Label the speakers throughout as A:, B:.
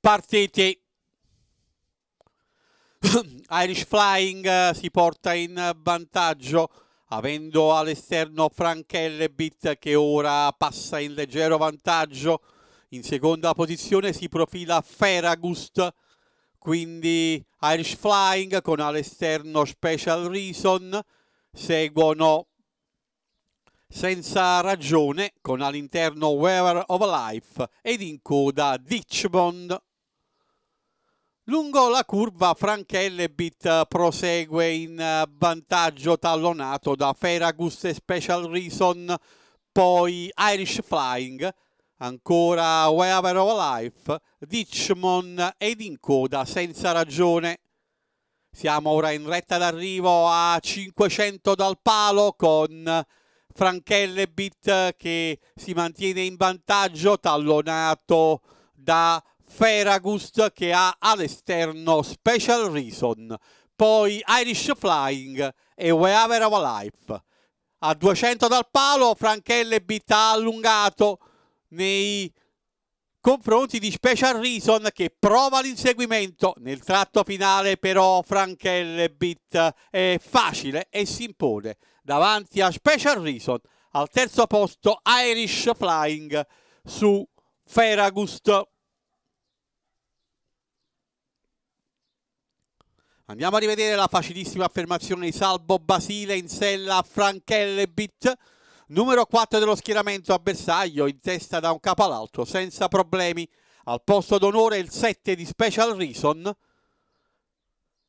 A: partiti. Irish Flying eh, si porta in vantaggio avendo all'esterno Frank Elbit che ora passa in leggero vantaggio. In seconda posizione si profila Ferragust, quindi Irish Flying con all'esterno Special Reason. Seguono senza ragione con all'interno Weaver of Life ed in coda Ditchmond. Lungo la curva Franchellebit eh, prosegue in eh, vantaggio tallonato da Ferragus e Special Reason, poi Irish Flying, ancora Wherever of Life, Ditchmon ed in coda senza ragione. Siamo ora in retta d'arrivo a 500 dal palo con Franchellebit eh, che si mantiene in vantaggio tallonato da Ferragus che ha all'esterno Special Reason, poi Irish Flying e Wherever Our Life. A 200 dal palo Franchelle ha allungato nei confronti di Special Reason che prova l'inseguimento nel tratto finale però Franchelle Bit è facile e si impone davanti a Special Reason al terzo posto Irish Flying su Ferragust Andiamo a rivedere la facilissima affermazione di Salvo Basile in sella a Franchellebit, numero 4 dello schieramento a bersaglio, in testa da un capo all'altro, senza problemi. Al posto d'onore il 7 di Special Reason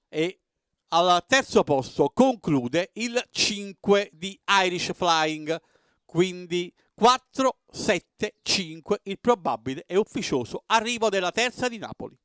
A: e al terzo posto conclude il 5 di Irish Flying, quindi 4, 7, 5 il probabile e ufficioso arrivo della terza di Napoli.